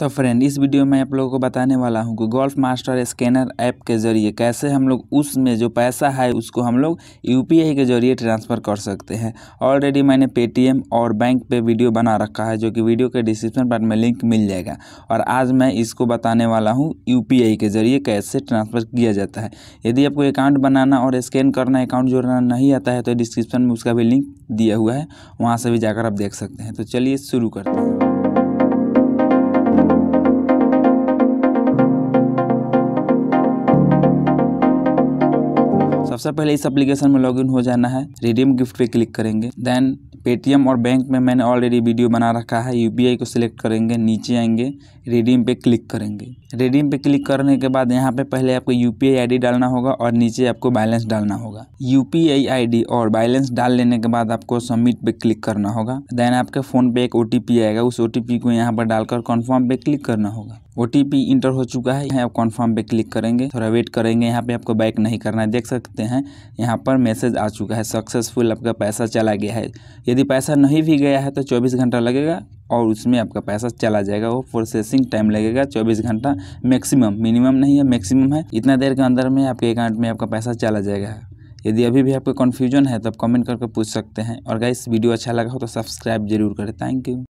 तो फ्रेंड इस वीडियो में आप लोगों को बताने वाला हूँ कि गोल्फ मास्टर स्कैनर ऐप के जरिए कैसे हम लोग उसमें जो पैसा है उसको हम लोग यू के जरिए ट्रांसफ़र कर सकते हैं ऑलरेडी मैंने पेटीएम और बैंक पे वीडियो बना रखा है जो कि वीडियो के डिस्क्रिप्शन पार्ट में लिंक मिल जाएगा और आज मैं इसको बताने वाला हूँ यू के जरिए कैसे ट्रांसफ़र किया जाता है यदि आपको अकाउंट बनाना और स्कैन करना अकाउंट जोड़ना नहीं आता है तो डिस्क्रिप्शन में उसका भी लिंक दिया हुआ है वहाँ से भी जाकर आप देख सकते हैं तो चलिए शुरू करते हैं सबसे पहले इस एप्लीकेशन में लॉगिन हो जाना है रिडीम गिफ्ट पे क्लिक करेंगे देन पेटीएम और बैंक में मैंने ऑलरेडी वीडियो बना रखा है यूपीआई को सिलेक्ट करेंगे नीचे आएंगे रिडीम पे क्लिक करेंगे रिडीम पे क्लिक करने के बाद यहाँ पे पहले आपको यूपीआई आईडी डालना होगा और नीचे आपको बैलेंस डालना होगा यूपीआई आईडी और बैलेंस डाल लेने के बाद आपको सबमिट पे क्लिक करना होगा देन आपके फ़ोन पे एक ओ आएगा उस ओ को यहाँ पर डालकर कन्फर्म पे क्लिक करना होगा ओ इंटर हो चुका है यहाँ आप कॉन्फर्म पे क्लिक करेंगे थोड़ा वेट करेंगे यहाँ पे आपको बैक नहीं करना है देख सकते हैं यहाँ पर मैसेज आ चुका है सक्सेसफुल आपका पैसा चला गया है यदि पैसा नहीं भी गया है तो चौबीस घंटा लगेगा और उसमें आपका पैसा चला जाएगा वो प्रोसेसिंग टाइम लगेगा 24 घंटा मैक्सिमम मिनिमम नहीं है मैक्सिमम है इतना देर के अंदर में आपके अकाउंट में आपका पैसा चला जाएगा यदि अभी भी आपको कन्फ्यूजन है तो आप कमेंट करके पूछ सकते हैं और अगर वीडियो अच्छा लगा हो तो सब्सक्राइब जरूर करें थैंक यू